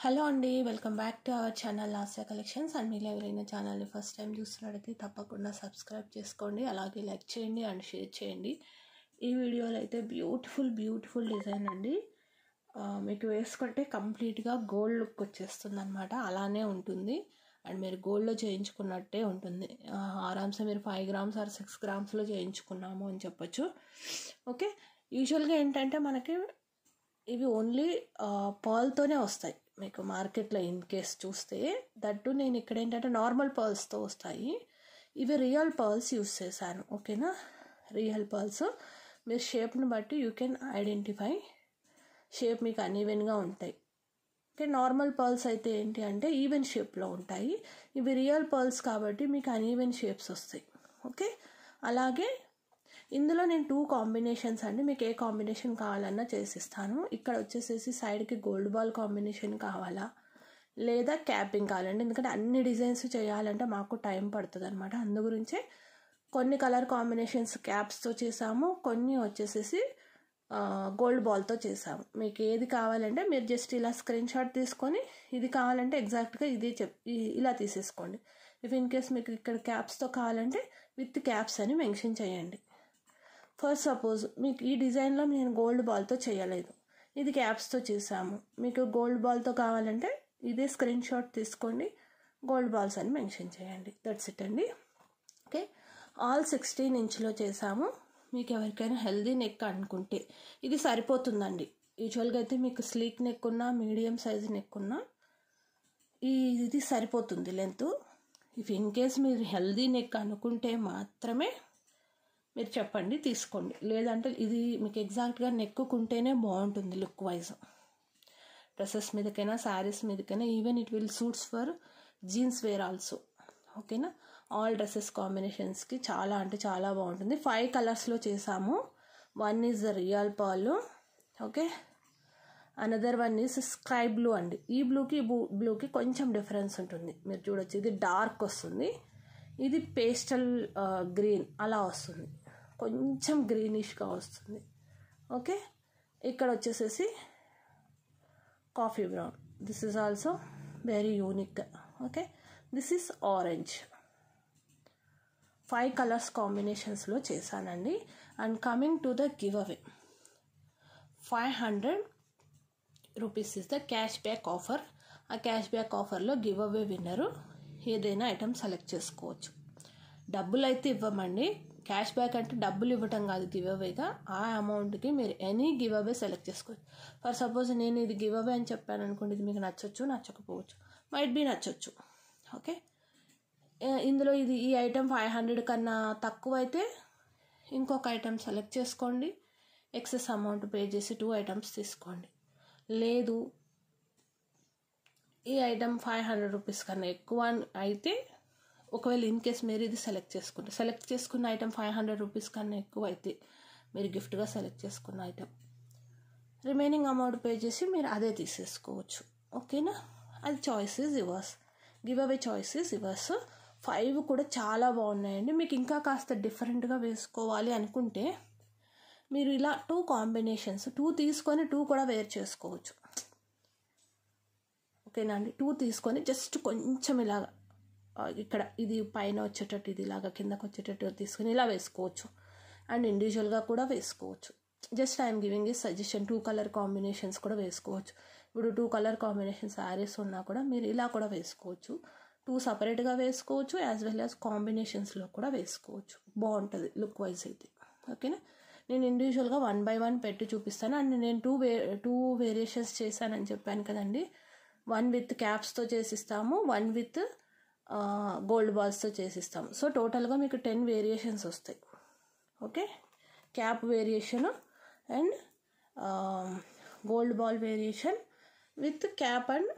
hello అండి welcome back to our channel Lasya collections and మీరు ఎవరైనా ఛానల్ని ఫస్ట్ టైం చూస్తున్నట్టయితే తప్పకుండా సబ్స్క్రైబ్ చేసుకోండి అలాగే లైక్ చేయండి అండ్ షేర్ చేయండి ఈ వీడియోలో అయితే బ్యూటిఫుల్ బ్యూటిఫుల్ డిజైన్ అండి మీకు వేసుకుంటే కంప్లీట్గా గోల్డ్ లుక్ వచ్చేస్తుంది అనమాట అలానే ఉంటుంది అండ్ మీరు గోల్డ్లో చేయించుకున్నట్టే ఉంటుంది ఆరామ్స్ మీరు ఫైవ్ గ్రామ్స్ ఆర్ సిక్స్ గ్రామ్స్లో చేయించుకున్నాము అని చెప్పొచ్చు ఓకే యూజువల్గా ఏంటంటే మనకి ఇవి ఓన్లీ పర్ల్తోనే వస్తాయి మీకు మార్కెట్లో ఇన్ కేస్ చూస్తే దట్టు నేను ఇక్కడ ఏంటంటే నార్మల్ పర్ల్స్తో వస్తాయి ఇవి రియల్ పర్ల్స్ యూస్ చేశాను ఓకేనా రియల్ పర్ల్స్ మీరు షేప్ని బట్టి యూ కెన్ ఐడెంటిఫై షేప్ మీకు అన్ఈవెన్గా ఉంటాయి ఓకే నార్మల్ పర్ల్స్ అయితే ఏంటి అంటే ఈవెన్ షేప్లో ఉంటాయి ఇవి రియల్ పర్ల్స్ కాబట్టి మీకు అన్ఈవెన్ షేప్స్ వస్తాయి ఓకే అలాగే ఇందులో నేను టూ కాంబినేషన్స్ అండి మీకు ఏ కాంబినేషన్ కావాలన్నా చేసిస్తాను ఇక్కడ వచ్చేసేసి సైడ్కి గోల్డ్ బాల్ కాంబినేషన్ కావాలా లేదా క్యాపింగ్ కావాలండి ఎందుకంటే అన్ని డిజైన్స్ చేయాలంటే మాకు టైం పడుతుంది అనమాట అందు గురించే కొన్ని కలర్ కాంబినేషన్స్ క్యాప్స్తో చేసాము కొన్ని వచ్చేసేసి గోల్డ్ బాల్తో చేసాము మీకు ఏది కావాలంటే మీరు జస్ట్ ఇలా స్క్రీన్ షాట్ తీసుకొని ఇది కావాలంటే ఎగ్జాక్ట్గా ఇది చెప్ ఇలా తీసేసుకోండి ఇఫ్ ఇన్ కేస్ మీకు ఇక్కడ క్యాప్స్తో కావాలంటే విత్ క్యాప్స్ అని మెన్షన్ చేయండి ఫస్ట్ సపోజ్ మీకు ఈ డిజైన్లో నేను గోల్డ్ బాల్తో చేయలేదు ఇది క్యాప్స్తో చేసాము మీకు గోల్డ్ బాల్తో కావాలంటే ఇదే స్క్రీన్ షాట్ తీసుకోండి గోల్డ్ బాల్స్ అని మెన్షన్ చేయండి దట్స్ ఇట్ అండి ఓకే ఆల్ సిక్స్టీన్ ఇంచ్లో చేసాము మీకు ఎవరికైనా హెల్దీ నెక్ అనుకుంటే ఇది సరిపోతుందండి యూజువల్గా అయితే మీకు స్లీక్ నెక్ ఉన్నా మీడియం సైజ్ నెక్ ఉన్నా ఇది సరిపోతుంది లెంత్ ఇఫ్ ఇన్ కేస్ మీరు హెల్దీ నెక్ అనుకుంటే మాత్రమే మీరు చెప్పండి తీసుకోండి లేదంటే ఇది మీకు ఎగ్జాక్ట్గా నెక్కుకుంటేనే బాగుంటుంది లుక్ వైజ్ డ్రెస్సెస్ మీదకైనా శారీస్ మీదకైనా even it will suits for jeans wear also ఓకేనా ఆల్ డ్రెస్సెస్ కాంబినేషన్స్కి చాలా అంటే చాలా బాగుంటుంది ఫైవ్ కలర్స్లో చేసాము వన్ ఈజ్ రియల్ పాలు okay another one is sky blue అండి ఈ బ్లూకి బ్లూకి కొంచెం డిఫరెన్స్ ఉంటుంది మీరు చూడొచ్చు ఇది డార్క్ వస్తుంది ఇది పేస్టల్ గ్రీన్ అలా వస్తుంది కొంచెం గ్రీనిష్గా వస్తుంది ఓకే ఇక్కడ వచ్చేసేసి coffee brown this is also very unique okay this is orange five colours కాంబినేషన్స్లో చేశానండి and coming to the giveaway five hundred rupees is the cash back offer ఆ క్యాష్ బ్యాక్ ఆఫర్లో గివ్ అవే విన్నరు ఏదైనా item select చేసుకోవచ్చు డబ్బులు అయితే ఇవ్వమండి cash back అంటే డబ్బులు ఇవ్వటం కాదు గివ్ అవేగా ఆ అమౌంట్కి మీరు ఎనీ గివ్ అవే సెలెక్ట్ చేసుకోవచ్చు ఫర్ సపోజ్ నేను ఇది గివ్ అవే అని చెప్పాను అనుకోండి ఇది మీకు నచ్చొచ్చు నచ్చకపోవచ్చు మైట్ బి నచ్చొచ్చు ఓకే ఇందులో ఇది ఈ ఐటెం ఫైవ్ హండ్రెడ్ కన్నా తక్కువ అయితే ఇంకొక ఐటెం సెలెక్ట్ చేసుకోండి ఎక్సెస్ అమౌంట్ పే చేసి టూ ఐటమ్స్ తీసుకోండి లేదు ఈ ఐటెం ఫైవ్ హండ్రెడ్ రూపీస్ కన్నా ఎక్కువ అయితే ఒకవేళ ఇన్ కేస్ మీరు ఇది సెలెక్ట్ చేసుకుంటే సెలెక్ట్ చేసుకున్న ఐటెం ఫైవ్ హండ్రెడ్ రూపీస్ కన్నా ఎక్కువ అయితే మీరు గిఫ్ట్గా సెలెక్ట్ చేసుకున్న ఐటెం రిమైనింగ్ అమౌంట్ పే చేసి మీరు అదే తీసేసుకోవచ్చు ఓకేనా అది చాయిసెస్ ఇవర్స్ గివ్ అవే చాయిసెస్ ఇవర్స్ ఫైవ్ కూడా చాలా బాగున్నాయండి మీకు ఇంకా కాస్త డిఫరెంట్గా వేసుకోవాలి అనుకుంటే మీరు ఇలా టూ కాంబినేషన్స్ టూ తీసుకొని టూ కూడా వేర్ చేసుకోవచ్చు ఓకేనా అండి టూ తీసుకొని జస్ట్ కొంచెం ఇలాగా ఇక్కడ ఇది పైన వచ్చేటట్టు ఇది ఇలాగా కిందకు వచ్చేటట్టు తీసుకుని ఇలా వేసుకోవచ్చు అండ్ ఇండివిజువల్గా కూడా వేసుకోవచ్చు జస్ట్ ఐఎమ్ గివింగ్ ఈ సజెషన్ టూ కలర్ కాంబినేషన్స్ కూడా వేసుకోవచ్చు ఇప్పుడు టూ కలర్ కాంబినేషన్ శారీస్ ఉన్నా కూడా మీరు ఇలా కూడా వేసుకోవచ్చు టూ సపరేట్గా వేసుకోవచ్చు యాజ్ వెల్ యాజ్ కాంబినేషన్స్లో కూడా వేసుకోవచ్చు బాగుంటుంది లుక్ వైజ్ అయితే ఓకేనా నేను ఇండివిజువల్గా వన్ బై వన్ పెట్టి చూపిస్తాను అండ్ నేను టూ వే టూ వేరియేషన్స్ చేశానని చెప్పాను కదండి వన్ విత్ క్యాప్స్తో చేసిస్తాము వన్ విత్ గోల్డ్ బాల్స్తో చేసిస్తాం సో టోటల్గా మీకు టెన్ వేరియేషన్స్ వస్తాయి okay cap variation and gold ball variation with cap and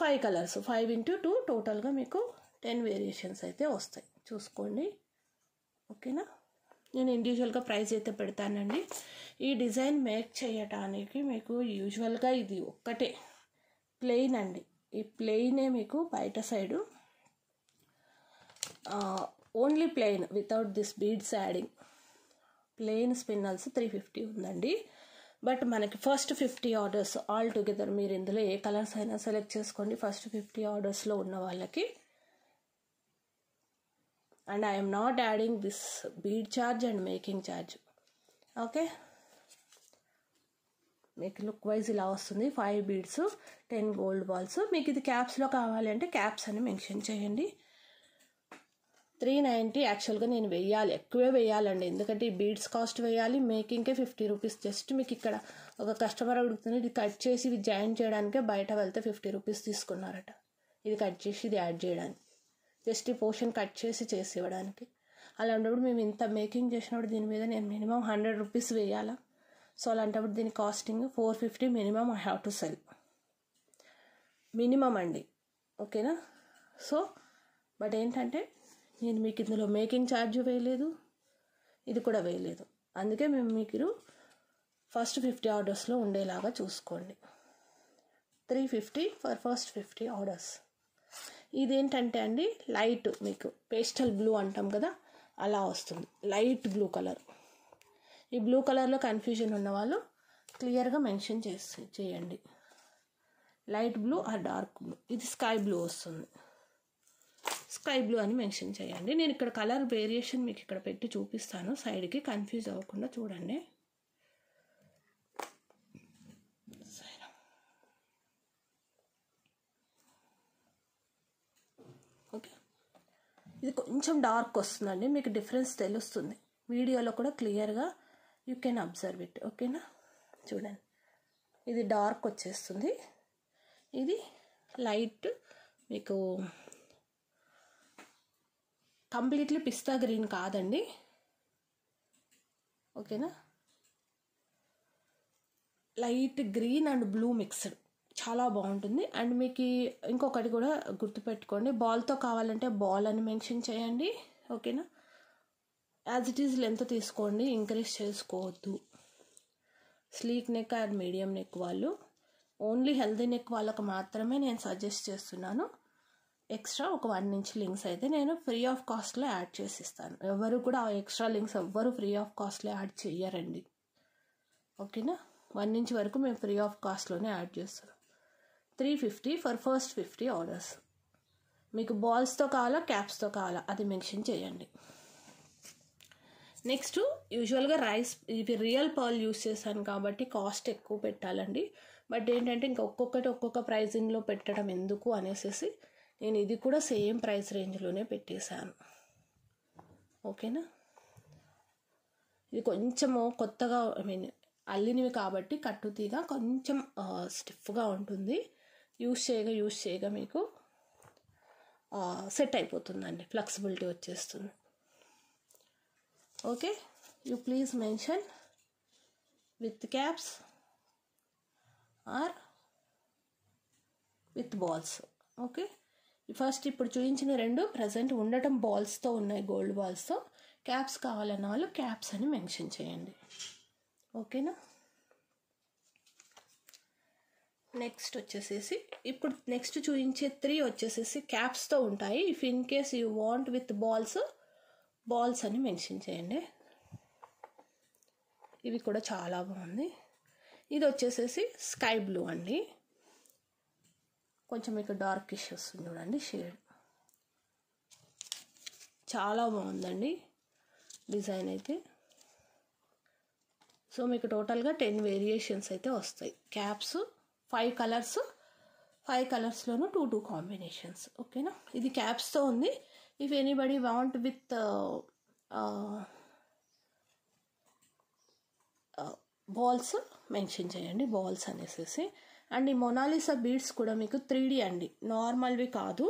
five colours five into two టోటల్గా మీకు టెన్ వేరియేషన్స్ అయితే వస్తాయి చూసుకోండి ఓకేనా నేను ఇండివిజువల్గా ప్రైస్ అయితే పెడతానండి ఈ డిజైన్ మేక్ చేయటానికి మీకు యూజువల్గా ఇది ఒక్కటే ప్లెయిన్ అండి ఈ ప్లెయినే మీకు బయట side only plain without this beads adding plain స్పిన్నల్స్ త్రీ ఫిఫ్టీ ఉందండి బట్ మనకి first fifty orders all together మీరు ఇందులో ఏ కలర్స్ అయినా సెలెక్ట్ చేసుకోండి ఫస్ట్ ఫిఫ్టీ ఆర్డర్స్లో ఉన్న వాళ్ళకి and I'm not adding this bead charge and making charge okay మీకు లుక్ వైజ్ ఇలా వస్తుంది five beads ten gold balls మీకు ఇది క్యాప్స్లో కావాలి అంటే క్యాప్స్ అని మెన్షన్ చేయండి త్రీ నైంటీ యాక్చువల్గా నేను వెయ్యాలి ఎక్కువే వేయాలండి ఎందుకంటే ఈ బీడ్స్ కాస్ట్ వేయాలి మేకింగ్కే ఫిఫ్టీ రూపీస్ జస్ట్ మీకు ఇక్కడ ఒక కస్టమర్ అడుగుతుంది ఇది కట్ చేసి ఇది జాయిన్ చేయడానికే బయట వెళ్తే ఫిఫ్టీ రూపీస్ తీసుకున్నారట ఇది కట్ చేసి ఇది యాడ్ చేయడానికి జస్ట్ ఈ పోర్షన్ కట్ చేసి చేసి ఇవ్వడానికి అలాంటప్పుడు మేము ఇంత మేకింగ్ చేసినప్పుడు దీని మీద నేను మినిమం హండ్రెడ్ రూపీస్ వేయాలా సో అలాంటప్పుడు దీని costing four fifty minimum I have to sell minimum అండి ఓకేనా సో బట్ ఏంటంటే నేను మీకు ఇందులో మేకింగ్ ఛార్జ్ వేయలేదు ఇది కూడా వేయలేదు అందుకే మేము మీకు ఫస్ట్ ఫిఫ్టీ ఆర్డర్స్లో ఉండేలాగా చూసుకోండి three fifty for first fifty orders ఇదేంటంటే అండి లైట్ మీకు పేస్టల్ బ్లూ అంటాం కదా అలా వస్తుంది లైట్ బ్లూ కలర్ ఈ బ్లూ కలర్లో కన్ఫ్యూజన్ ఉన్న వాళ్ళు క్లియర్గా మెన్షన్ చేసి చేయండి light blue or dark blue ఇది స్కై బ్లూ వస్తుంది స్కై బ్లూ అని మెన్షన్ చేయండి నేను ఇక్కడ కలర్ వేరియేషన్ మీకు ఇక్కడ పెట్టి చూపిస్తాను సైడ్కి కన్ఫ్యూజ్ అవ్వకుండా చూడండి ఓకే ఇది కొంచెం డార్క్ వస్తుందండి మీకు డిఫరెన్స్ తెలుస్తుంది వీడియోలో కూడా క్లియర్గా యూ కెన్ అబ్జర్వ్ ఇట్ ఓకేనా చూడండి ఇది డార్క్ వచ్చేస్తుంది ఇది లైట్ మీకు కంప్లీట్లీ పిస్తా గ్రీన్ కాదండి ఓకేనా light green and blue mixed చాలా బాగుంటుంది అండ్ మీకు ఇంకొకటి కూడా గుర్తుపెట్టుకోండి బాల్తో కావాలంటే బాల్ అని మెన్షన్ చేయండి ఓకేనా యాజ్ ఇట్ ఈజ్ లెంత్ తీసుకోండి ఇంక్రీజ్ చేసుకోవద్దు sleek neck and medium neck వాళ్ళు ఓన్లీ హెల్దీ నెక్ వాళ్ళకు మాత్రమే నేను సజెస్ట్ చేస్తున్నాను ఎక్స్ట్రా ఒక వన్ ఇంచ్ లింక్స్ అయితే నేను ఫ్రీ ఆఫ్ కాస్ట్లో యాడ్ చేసి ఇస్తాను ఎవరు కూడా ఆ ఎక్స్ట్రా లింక్స్ ఎవ్వరు ఫ్రీ ఆఫ్ కాస్ట్లో యాడ్ చేయరండి ఓకేనా వన్ ఇంచ్ వరకు మేము ఫ్రీ ఆఫ్ కాస్ట్లోనే యాడ్ చేస్తాం three fifty for first fifty orders మీకు బాల్స్తో కావాలా క్యాప్స్తో కావాలా అది మెన్షన్ చేయండి నెక్స్ట్ యూజువల్గా రైస్ ఇవి రియల్ పర్ల్ యూస్ చేశాను కాబట్టి కాస్ట్ ఎక్కువ పెట్టాలండి బట్ ఏంటంటే ఇంకా ఒక్కొక్కటి ఒక్కొక్క ప్రైజింగ్లో పెట్టడం ఎందుకు అనేసి నేను ఇది కూడా సేమ్ ప్రైస్ రేంజ్లోనే పెట్టేశాను ఓకేనా ఇది కొంచెము కొత్తగా ఐ మీన్ అల్లినవి కాబట్టి తీగ కొంచెం స్టిఫ్గా ఉంటుంది యూస్ చేయగా యూస్ చేయగా మీకు సెట్ అయిపోతుందండి ఫ్లెక్సిబిలిటీ వచ్చేస్తుంది okay you please mention with caps or with balls okay first ఇప్పుడు చూపించిన రెండు ప్రజెంట్ ఉండటం బాల్స్తో ఉన్నాయి గోల్డ్ బాల్స్తో క్యాప్స్ కావాలన్న వాళ్ళు క్యాప్స్ అని మెన్షన్ చేయండి ఓకేనా నెక్స్ట్ వచ్చేసేసి ఇప్పుడు నెక్స్ట్ చూపించే త్రీ వచ్చేసేసి క్యాప్స్తో ఉంటాయి if in case you want with balls balls అని మెన్షన్ చేయండి ఇవి కూడా చాలా బాగుంది ఇది వచ్చేసేసి స్కై బ్లూ అండి కొంచెం డార్క్ డార్కిష్ వస్తుంది చూడండి షేడ్ చాలా బాగుందండి డిజైన్ అయితే సో మీకు టోటల్గా టెన్ వేరియేషన్స్ అయితే వస్తాయి క్యాప్స్ ఫైవ్ కలర్స్ ఫైవ్ కలర్స్లోనూ టూ టూ కాంబినేషన్స్ ఓకేనా ఇది క్యాప్స్తో ఉంది if anybody want with balls mention చేయండి బాల్స్ అనేసి అండ్ ఈ మొనాలిసా బీడ్స్ కూడా మీకు త్రీ అండి నార్మల్వి కాదు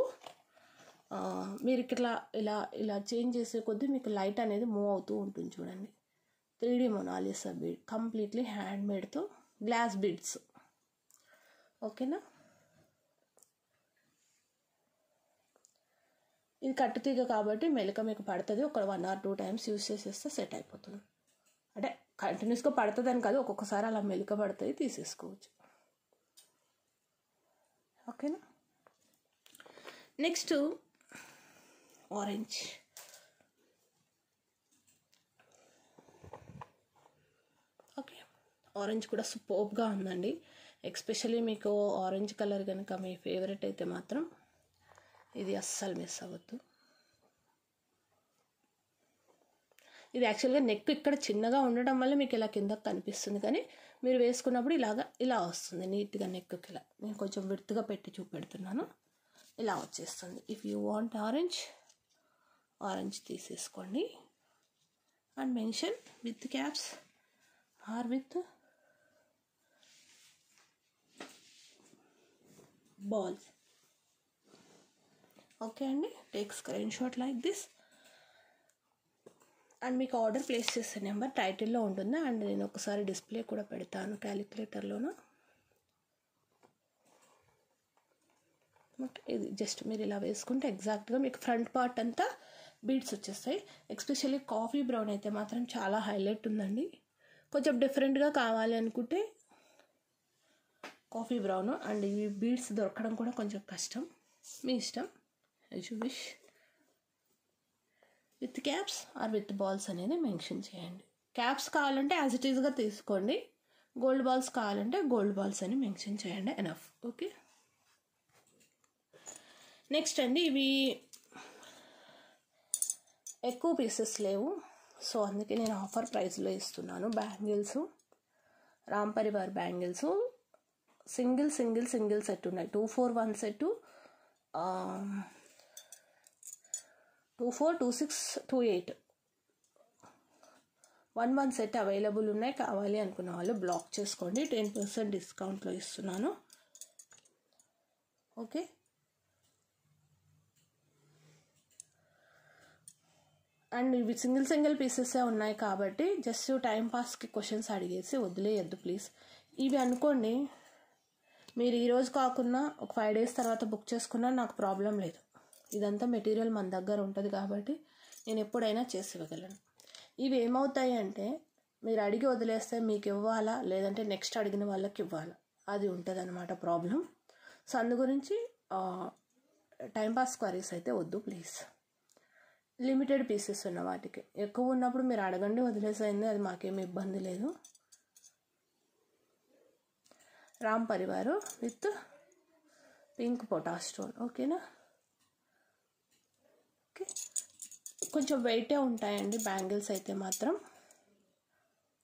మీరు ఇట్లా ఇలా ఇలా చేంజ్ చేసే కొద్దీ మీకు లైట్ అనేది మూవ్ అవుతూ ఉంటుంది చూడండి three D Mona Lisa bead completely హ్యాండ్మేడ్తో గ్లాస్ బీడ్స్ ఓకేనా ఇది కట్టుతీగ కాబట్టి మెలక మీకు పడుతుంది ఒక one or two times use చేసేస్తే సెట్ అయిపోతుంది అంటే కంటిన్యూస్గా పడుతుంది అని కాదు ఒక్కొక్కసారి అలా మెలక పడుతుంది తీసేసుకోవచ్చు ఓకేనా నెక్స్ట్ ఆరెంజ్ ఓకే ఆరెంజ్ కూడా సూపర్గా ఉందండి ఎక్స్పెషలీ మీకు ఆరెంజ్ కలర్ కనుక మీ ఫేవరెట్ అయితే మాత్రం ఇది అస్సలు మిస్ అవ్వద్దు ఇది యాక్చువల్గా నెక్ ఇక్కడ చిన్నగా ఉండడం వల్ల మీకు ఇలా కిందకు కనిపిస్తుంది కానీ మీరు వేసుకున్నప్పుడు ఇలాగా ఇలా వస్తుంది నీట్గా నెక్కుకి ఇలా నేను కొంచెం విడుతుగా పెట్టి చూపెడుతున్నాను ఇలా వచ్చేస్తుంది if you want orange orange తీసేసుకోండి and mention with caps or with balls okay అండి take screenshot like this and మీకు ఆర్డర్ ప్లేస్ చేసే నెంబర్ టైటిల్లో ఉంటుంది అండ్ నేను ఒకసారి డిస్ప్లే కూడా పెడతాను క్యాలిక్యులేటర్లోనూ ఇది జస్ట్ మీరు ఇలా వేసుకుంటే ఎగ్జాక్ట్గా మీకు ఫ్రంట్ పార్ట్ అంతా బీడ్స్ వచ్చేస్తాయి ఎక్స్పెషల్లీ కాఫీ బ్రౌన్ అయితే మాత్రం చాలా హైలైట్ ఉందండి కొంచెం డిఫరెంట్గా కావాలి అనుకుంటే కాఫీ బ్రౌన్ అండ్ ఇవి బీడ్స్ దొరకడం కూడా కొంచెం కష్టం మీ ఇష్టం you wish with caps or with balls అనేది మెన్షన్ చేయండి క్యాప్స్ కావాలంటే యాజ్ ఇట్ ఈస్గా తీసుకోండి గోల్డ్ బాల్స్ కావాలంటే గోల్డ్ బాల్స్ అని మెన్షన్ చేయండి ఎనఫ్ ఓకే నెక్స్ట్ అండి ఇవి ఎక్కువ పీసెస్ లేవు సో అందుకే నేను ఆఫర్ ప్రైస్లో ఇస్తున్నాను bangles Ram Parivar bangles single single single set ఉన్నాయి two four one set two four two six two eight one one set available ఉన్నాయి కావాలి అనుకున్న వాళ్ళు బ్లాక్ చేసుకోండి టెన్ పర్సెంట్ డిస్కౌంట్లో ఇస్తున్నాను ఓకే అండ్ ఇవి సింగిల్ సింగిల్ పీసెసే ఉన్నాయి కాబట్టి జస్ట్ టైం పాస్కి క్వశ్చన్స్ అడిగేసి వదిలేయద్దు ప్లీజ్ ఇవి అనుకోండి మీరు ఈరోజు కాకుండా ఒక ఫైవ్ డేస్ తర్వాత బుక్ చేసుకున్నా నాకు ప్రాబ్లం లేదు ఇదంతా మెటీరియల్ మన దగ్గర ఉంటుంది కాబట్టి నేను ఎప్పుడైనా చేసి ఇవ్వగలను ఇవి ఏమవుతాయి అంటే మీరు అడిగి వదిలేస్తే మీకు ఇవ్వాలా లేదంటే నెక్స్ట్ అడిగిన వాళ్ళకి ఇవ్వాలా అది ఉంటుంది అనమాట ప్రాబ్లం సో అందు గురించి టైంపాస్ క్వారీస్ అయితే వద్దు ప్లీజ్ లిమిటెడ్ పీసెస్ ఉన్న వాటికి ఎక్కువ ఉన్నప్పుడు మీరు అడగండి వదిలేసైంది అది మాకేమి ఇబ్బంది లేదు రామ్ పరివారు విత్ పింక్ పొటాస్టోన్ ఓకేనా కొంచెం వెయిటే ఉంటాయండి బ్యాంగిల్స్ అయితే మాత్రం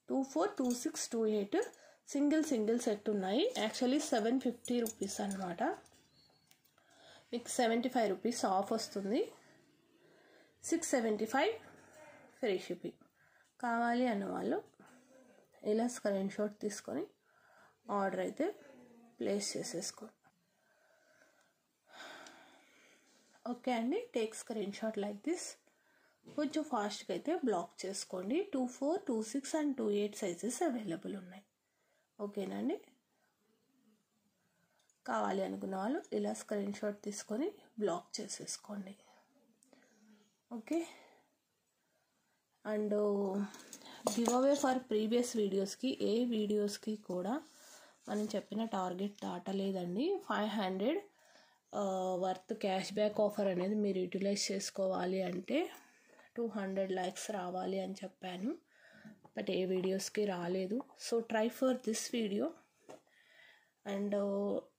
two four two six two eight single single set ఉన్నాయి యాక్చువల్లీ సెవెన్ ఫిఫ్టీ రూపీస్ అనమాట మీకు సెవెంటీ ఫైవ్ రూపీస్ ఆఫ్ వస్తుంది six seventy five free shipping కావాలి అన్నవాళ్ళు ఇలా స్క్రీన్ షాట్ తీసుకొని ఆర్డర్ అయితే ప్లేస్ చేసేసుకోండి ఓకే అండి take screenshot like this కొంచెం ఫాస్ట్గా అయితే బ్లాక్ చేసుకోండి two four two six and two eight sizes available ఉన్నాయి ఓకేనండి కావాలి అనుకున్న వాళ్ళు ఇలా స్క్రీన్ షాట్ తీసుకొని బ్లాక్ చేసేసుకోండి okay and giveaway for previous వీడియోస్కి ఏ వీడియోస్కి కూడా మనం చెప్పిన టార్గెట్ దాటలేదండి five hundred worth cash back offer అనేది మీరు యూటిలైజ్ చేసుకోవాలి అంటే టూ హండ్రెడ్ ల్యాక్స్ రావాలి అని చెప్పాను బట్ ఏ వీడియోస్కి రాలేదు so try for this video and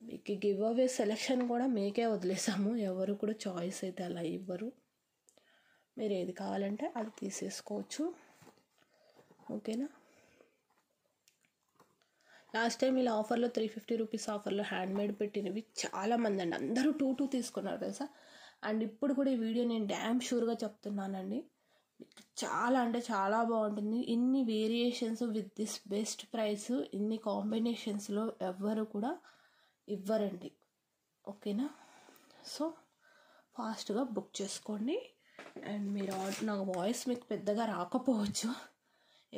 మీకు గివ్ అవే సెలెక్షన్ కూడా మీకే వదిలేసాము ఎవరు కూడా చాయిస్ అయితే అలా ఇవ్వరు మీరు ఏది కావాలంటే అది తీసేసుకోవచ్చు ఓకేనా లాస్ట్ టైం ఇలా ఆఫర్లో త్రీ ఫిఫ్టీ రూపీస్ ఆఫర్లో హ్యాండ్మేడ్ పెట్టినవి చాలామంది అండి అందరూ టూ టూ తీసుకున్నారు తెలుసా అండ్ ఇప్పుడు కూడా ఈ వీడియో నేను డ్యామ్ షూర్గా చెప్తున్నానండి చాలా అంటే చాలా బాగుంటుంది ఇన్ని variations with this best price ఇన్ని కాంబినేషన్స్లో ఎవ్వరు కూడా ఇవ్వరండి ఓకేనా సో ఫాస్ట్గా బుక్ చేసుకోండి అండ్ మీరు నా వాయిస్ మీకు పెద్దగా రాకపోవచ్చు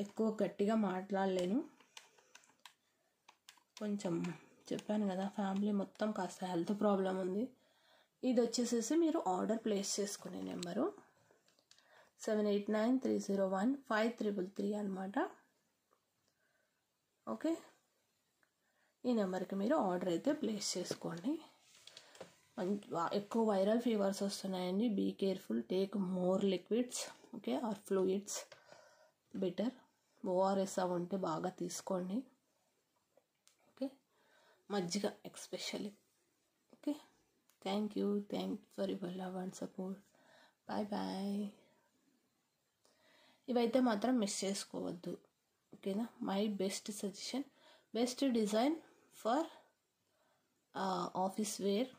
ఎక్కువ గట్టిగా మాట్లాడలేను కొంచెం చెప్పాను కదా ఫ్యామిలీ మొత్తం కాస్త హెల్త్ ప్రాబ్లం ఉంది ఇది వచ్చేసేసి మీరు ఆర్డర్ ప్లేస్ చేసుకునే number seven eight nine three zero one five triple three అనమాట ఓకే ఈ నెంబర్కి మీరు ఆర్డర్ అయితే ప్లేస్ చేసుకోండి ఎక్కువ వైరల్ ఫీవర్స్ వస్తున్నాయండి be careful take more liquids okay or fluids better ORS అవి ఉంటే బాగా తీసుకోండి మజ్జిగ especially okay thank you thank you for your love and support bye bye ఇవైతే మాత్రం మిస్ చేసుకోవద్దు ఓకేనా my best suggestion best design for office wear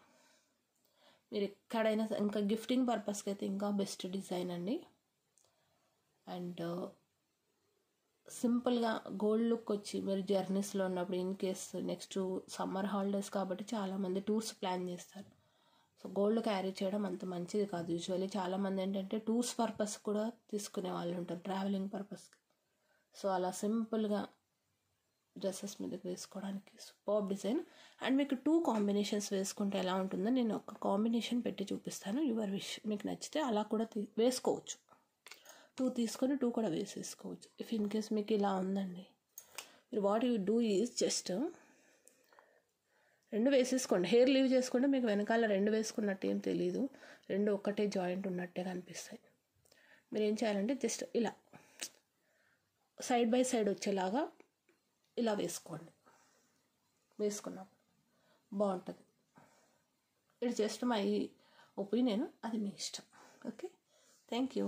మీరు ఎక్కడైనా ఇంకా గిఫ్టింగ్ పర్పస్కి అయితే ఇంకా బెస్ట్ డిజైన్ అండి అండ్ సింపుల్గా గోల్డ్ లుక్ వచ్చి మీరు జర్నీస్లో ఉన్నప్పుడు in case next summer holidays కాబట్టి చాలామంది టూర్స్ ప్లాన్ చేస్తారు సో గోల్డ్ క్యారీ చేయడం అంత మంచిది కాదు యూజువల్లీ చాలామంది ఏంటంటే టూర్స్ పర్పస్ కూడా తీసుకునే వాళ్ళు ఉంటారు ట్రావెలింగ్ పర్పస్కి సో అలా సింపుల్గా డ్రెస్సెస్ మీదకి వేసుకోవడానికి సూపర్ డిజైన్ అండ్ మీకు టూ కాంబినేషన్స్ వేసుకుంటే ఎలా ఉంటుందో నేను ఒక కాంబినేషన్ పెట్టి చూపిస్తాను యువర్ విష్ మీకు నచ్చితే అలా కూడా వేసుకోవచ్చు టూ తీసుకొని టూ కూడా వేసేసుకోవచ్చు ఇఫ్ ఇన్ కేస్ మీకు ఇలా ఉందండి మీరు what you do is just రెండు వేసేసుకోండి హెయిర్ లీవ్ చేసుకుంటే మీకు వెనకాల రెండు వేసుకున్నట్టు ఏం తెలీదు రెండు ఒక్కటే జాయింట్ ఉన్నట్టే కనిపిస్తాయి మీరు ఏం చేయాలంటే జస్ట్ ఇలా సైడ్ బై సైడ్ వచ్చేలాగా ఇలా వేసుకోండి వేసుకున్నాం బాగుంటుంది ఇది జస్ట్ మై ఒపీనియన్ అది మీ ఇష్టం ఓకే థ్యాంక్ యూ